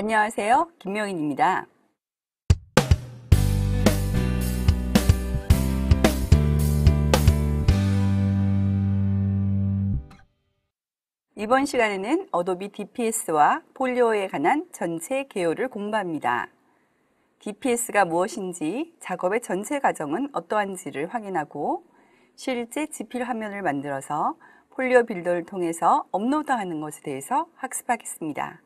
안녕하세요. 김명인입니다. 이번 시간에는 어도비 DPS와 폴리오에 관한 전체 개요를 공부합니다. DPS가 무엇인지 작업의 전체 과정은 어떠한지를 확인하고 실제 지필 화면을 만들어서 폴리오 빌더를 통해서 업로드하는 것에 대해서 학습하겠습니다.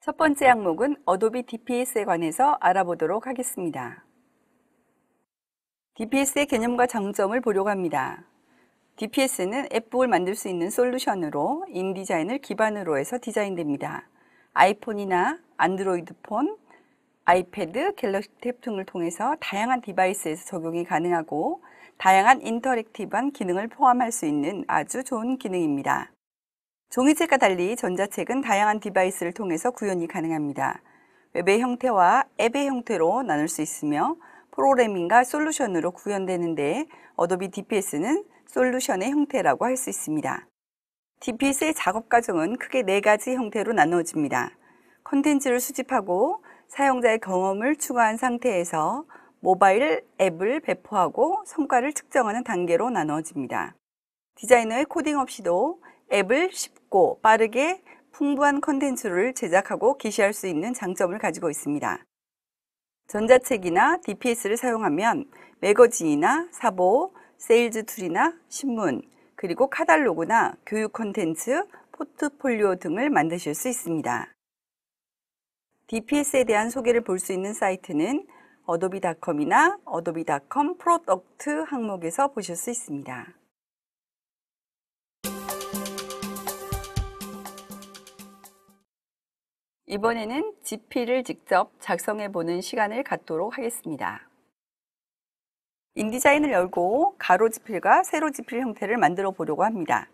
첫 번째 항목은 어도비 DPS에 관해서 알아보도록 하겠습니다. DPS의 개념과 장점을 보려고 합니다. DPS는 앱북을 만들 수 있는 솔루션으로 인디자인을 기반으로 해서 디자인됩니다. 아이폰이나 안드로이드폰, 아이패드, 갤럭시 탭 등을 통해서 다양한 디바이스에서 적용이 가능하고 다양한 인터랙티브한 기능을 포함할 수 있는 아주 좋은 기능입니다. 종이책과 달리 전자책은 다양한 디바이스를 통해서 구현이 가능합니다. 웹의 형태와 앱의 형태로 나눌 수 있으며 프로그래밍과 솔루션으로 구현되는데 어도비 DPS는 솔루션의 형태라고 할 수 있습니다. DPS의 작업 과정은 크게 네 가지 형태로 나누어집니다 컨텐츠를 수집하고 사용자의 경험을 추가한 상태에서 모바일 앱을 배포하고 성과를 측정하는 단계로 나누어집니다 디자이너의 코딩 없이도 앱을 쉽고 빠르게 풍부한 컨텐츠를 제작하고 게시할 수 있는 장점을 가지고 있습니다. 전자책이나 DPS를 사용하면 매거진이나 사보, 세일즈 툴이나 신문, 그리고 카달로그나 교육 콘텐츠, 포트폴리오 등을 만드실 수 있습니다. DPS에 대한 소개를 볼 수 있는 사이트는 a d o b e c o m 이나 a d o 어도비닷컴 프로덕트 항목에서 보실 수 있습니다. 이번에는 GP를 직접 작성해 보는 시간을 갖도록 하겠습니다. 인디자인을 열고 가로 지필과 세로 지필 형태를 만들어 보려고 합니다.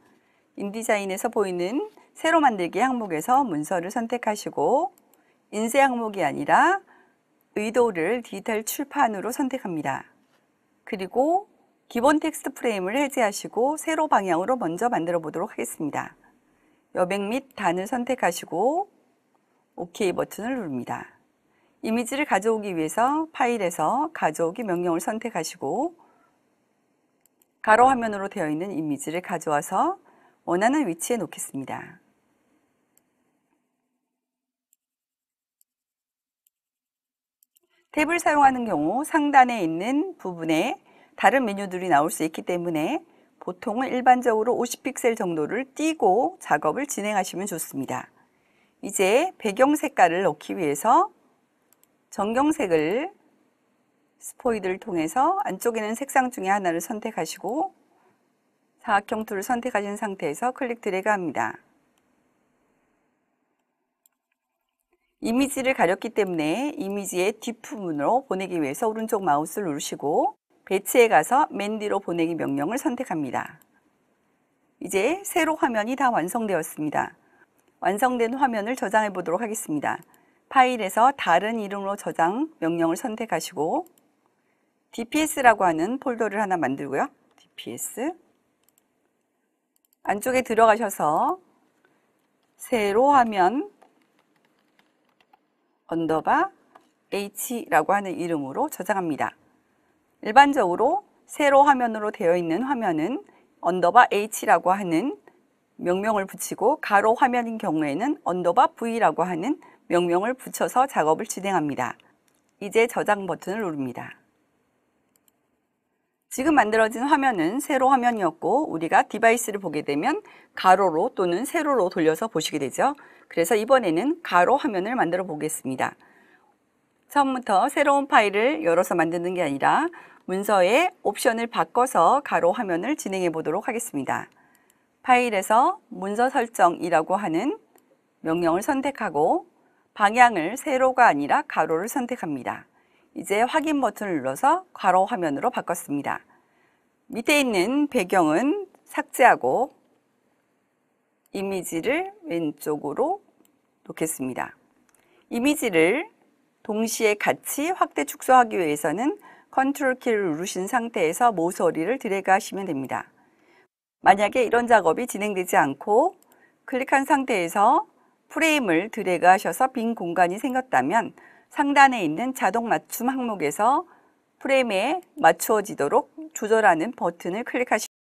인디자인에서 보이는 세로 만들기 항목에서 문서를 선택하시고 인쇄 항목이 아니라 의도를 디지털 출판으로 선택합니다. 그리고 기본 텍스트 프레임을 해제하시고 세로 방향으로 먼저 만들어 보도록 하겠습니다. 여백 및 단을 선택하시고 OK 버튼을 누릅니다. 이미지를 가져오기 위해서 파일에서 가져오기 명령을 선택하시고 가로 화면으로 되어 있는 이미지를 가져와서 원하는 위치에 놓겠습니다. 탭을 사용하는 경우 상단에 있는 부분에 다른 메뉴들이 나올 수 있기 때문에 보통은 일반적으로 50픽셀 정도를 띄고 작업을 진행하시면 좋습니다. 이제 배경 색깔을 넣기 위해서 정경색을 스포이드를 통해서 안쪽에 는 색상 중에 하나를 선택하시고 사각형 툴을 선택하신 상태에서 클릭 드래그 합니다. 이미지를 가렸기 때문에 이미지의 뒷부분으로 보내기 위해서 오른쪽 마우스를 누르시고 배치에 가서 맨 뒤로 보내기 명령을 선택합니다. 이제 세로 화면이 다 완성되었습니다. 완성된 화면을 저장해 보도록 하겠습니다. 파일에서 다른 이름으로 저장 명령을 선택하시고 dps라고 하는 폴더를 하나 만들고요. dps 안쪽에 들어가셔서 세로 화면 언더바 h라고 하는 이름으로 저장합니다. 일반적으로 세로 화면으로 되어 있는 화면은 언더바 h라고 하는 명명을 붙이고 가로 화면인 경우에는 언더바 V라고 하는 명명을 붙여서 작업을 진행합니다. 이제 저장 버튼을 누릅니다. 지금 만들어진 화면은 세로 화면이었고 우리가 디바이스를 보게 되면 가로로 또는 세로로 돌려서 보시게 되죠. 그래서 이번에는 가로 화면을 만들어 보겠습니다. 처음부터 새로운 파일을 열어서 만드는 게 아니라 문서의 옵션을 바꿔서 가로 화면을 진행해 보도록 하겠습니다. 파일에서 문서 설정이라고 하는 명령을 선택하고 방향을 세로가 아니라 가로를 선택합니다. 이제 확인 버튼을 눌러서 가로 화면으로 바꿨습니다. 밑에 있는 배경은 삭제하고 이미지를 왼쪽으로 놓겠습니다. 이미지를 동시에 같이 확대 축소하기 위해서는 컨트롤 키를 누르신 상태에서 모서리를 드래그 하시면 됩니다. 만약에 이런 작업이 진행되지 않고 클릭한 상태에서 프레임을 드래그 하셔서 빈 공간이 생겼다면 상단에 있는 자동 맞춤 항목에서 프레임에 맞추어지도록 조절하는 버튼을 클릭하시면